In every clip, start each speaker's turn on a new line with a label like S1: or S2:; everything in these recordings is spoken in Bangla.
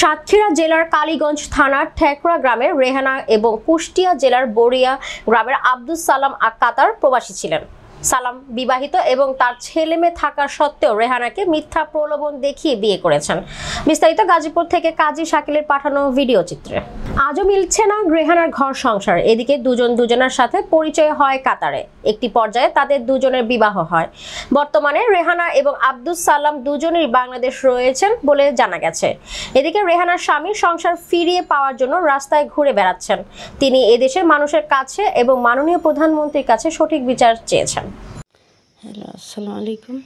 S1: সাতক্ষীরা জেলার কালীগঞ্জ থানার ঠেকরা গ্রামের রেহানা এবং কুষ্টিয়া জেলার বরিয়া গ্রামের আব্দুল সালাম আকাতার প্রবাসী ছিলেন সালাম বিবাহিত এবং তার ছেলে মেয়ে থাকার সত্ত্বেও রেহানাকে মিথ্যা প্রলোভন দেখিয়ে বিয়ে করেছেন বিস্তারিত গাজীপুর থেকে কাজী শাকিলের পাঠানো ভিডিও চিত্রে আজও মিলছে না রেহানার ঘর সংসার এদিকে দুজন দুজনের সাথে পরিচয় হয় কাতারে একটি পর্যায়ে তাদের দুজনের বিবাহ হয় বর্তমানে রেহানা এবং আব্দুস সালাম দুজনই বাংলাদেশ রয়েছেন বলে জানা গেছে এদিকে রেহানার স্বামী সংসার ফিরিয়ে পাওয়ার জন্য রাস্তায় ঘুরে বেড়াচ্ছেন তিনি এদেশের মানুষের কাছে এবং মাননীয় প্রধানমন্ত্রীর কাছে সঠিক বিচার চেয়েছেন হ্যালো আসসালামু আলাইকুম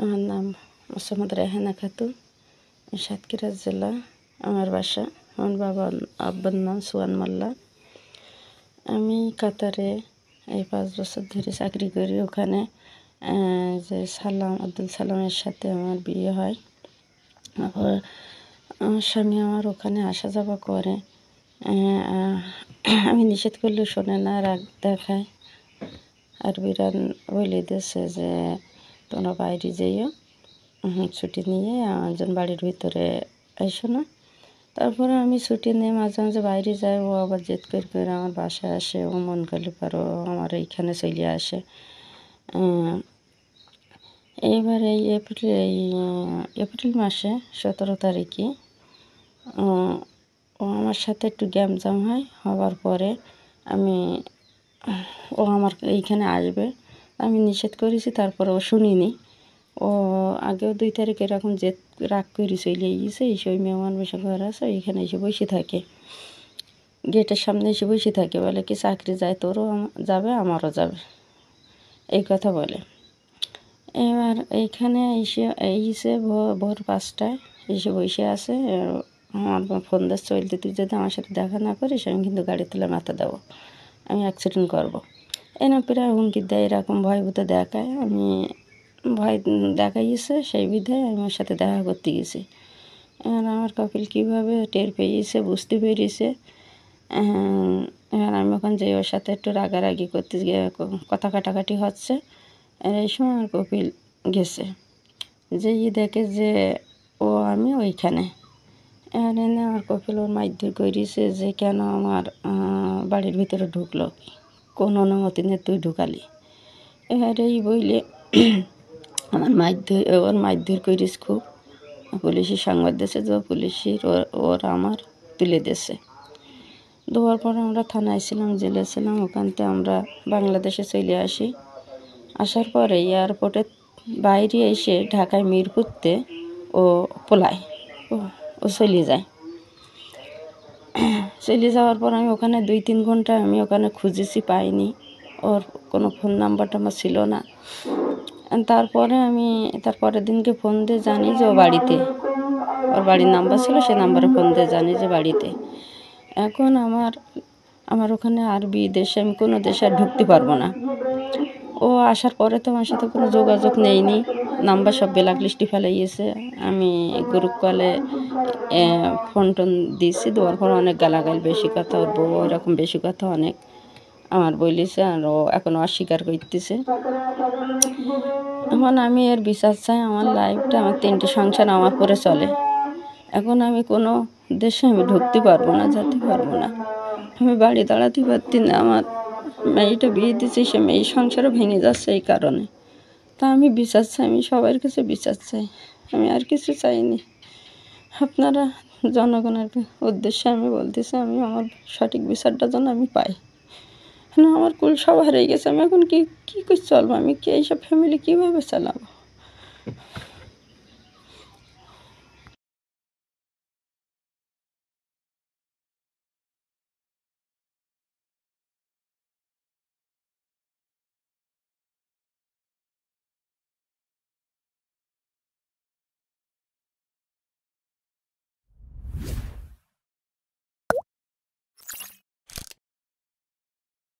S1: আমার নাম মোসাম্মদ রেহানা খাতুন
S2: সাতক্ষীরা জেলা আমার বাসা আমার বাবা আব্বার নাম সুয়ান মোল্লা আমি কাতারে এই পাঁচ বছর ধরে চাকরি করি ওখানে যে সালাম আব্দুল সালামের সাথে আমার বিয়ে হয় আবার আমার স্বামী আমার ওখানে আসা যাওয়া করে আমি নিষেধ করলে শোনে না রাগ দেখায় আর বিরান বলে দিয়েছে যে তোমরা বাইরে যেও ছুটি নিয়ে আমার বাড়ির ভিতরে আইসো না তারপরে আমি ছুটি নিয়ে মাঝে মাঝে বাইরে যাই ও আবার জেদ করে করে আমার বাসায় আসে ও মন করলে পারো আমার এইখানে চলে আসে এইবার এই এপ্রিল এই এপ্রিল মাসে সতেরো তারিখে ও আমার সাথে একটু জাম হয় হওয়ার পরে আমি ও আমার এইখানে আসবে আমি নিষেধ করেছি তারপর ও শুনিনি ও আগেও দুই তারিখ এরকম যে রাগ করি চলে গেছে এসে ওই মেহমান বসে ঘর আছে এখানে এসে বসে থাকে গেটের সামনে এসে বসে থাকে বলে কি চাকরি যায় তোরও যাবে আমারও যাবে এই কথা বলে এবার এইখানে এসে এসে ভোর পাঁচটায় এসে বসে আছে আমার ফোন দাস চলতে তুই যদি আমার সাথে দেখা না করিস আমি কিন্তু গাড়ি তুলে মাথা দেবো আমি অ্যাক্সিডেন্ট করবো এনা প্রায় হুমকি দেয় এরকম ভয় দেখায় আমি ভয় দেখাইছে সেই বিধে আমি ওর সাথে দেখা করতে গেছি এবার আমার কপিল কীভাবে টের পেয়েছে বুঝতে পেরেছে এবার আমি ওখান যে ওর সাথে একটু রাগারাগি করতে গিয়ে কথা কাটাকাটি হচ্ছে এই সময় আমার কপিল গেছে যেই দেখে যে ও আমি ওইখানে এনে আমার কপিল ওর মাধ্যমে করিছে যে কেন আমার বাড়ির ভিতরে ঢুকলো কোন অনুমতি নে তুই ঢুকালি এবার এই বইলে আমার মাধ্যমে ওর মাধ্যমে করিস খুব পুলিশি সংবাদ দিয়েছে যে পুলিশের ওর আমার তুলে দিয়েছে দেওয়ার পর আমরা থানায় ছিলাম জেলে ছিলাম ওখান থেকে আমরা বাংলাদেশে চলে আসি আসার পরে এয়ারপোর্টে বাইরে এসে ঢাকায় মিরপুরতে ও পোলায় ও ও চলে যায় চলে যাওয়ার পর আমি ওখানে দুই তিন ঘন্টা আমি ওখানে খুঁজেছি পাইনি ওর কোনো ফোন নাম্বারটা আমার ছিল না তারপরে আমি তারপরের দিনকে ফোন দিয়ে জানি যে ও বাড়িতে ওর বাড়ির নাম্বার ছিল সে নাম্বারে ফোন দিয়ে জানি যে বাড়িতে এখন আমার আমার ওখানে আরবি দেশে আমি কোনো দেশে আর ঢুকতে পারবো না ও আসার পরে তো আমার সাথে কোনো যোগাযোগ নেইনি নাম্বার সব ব্ল্যাক লিস্টে ফেলাইয়েছে আমি গ্রুপ কলে ফোন টোন দিয়েছি দেওয়ার পর অনেক গালাগাল বেশি কথা ওর বউ এরকম বেশি কথা অনেক আমার বলিছে আর ও এখনও অস্বীকার করতেছে এখন আমি এর বিচার চাই আমার লাইফটা আমার তিনটে সংসার আমার করে চলে এখন আমি কোনো দেশে আমি ঢুকতে পারবো না যেতে পারবো না আমি বাড়ি দাঁড়াতে পারছি না আমার মেয়েটা বিয়ে দিচ্ছি সে মেয়ে সংসারও ভেঙে যাচ্ছে এই কারণে তা আমি বিচার চাই আমি সবার কাছে বিচার চাই আমি আর কিছু চাইনি আপনারা জনগণের উদ্দেশ্যে আমি বলতেছি আমি আমার সঠিক বিচারটা যেন আমি পাই না আমার কুল সব হারিয়ে গেছে আমি এখন কি কী করে চলবো আমি কি এইসব ফ্যামিলি
S1: কীভাবে চালাবো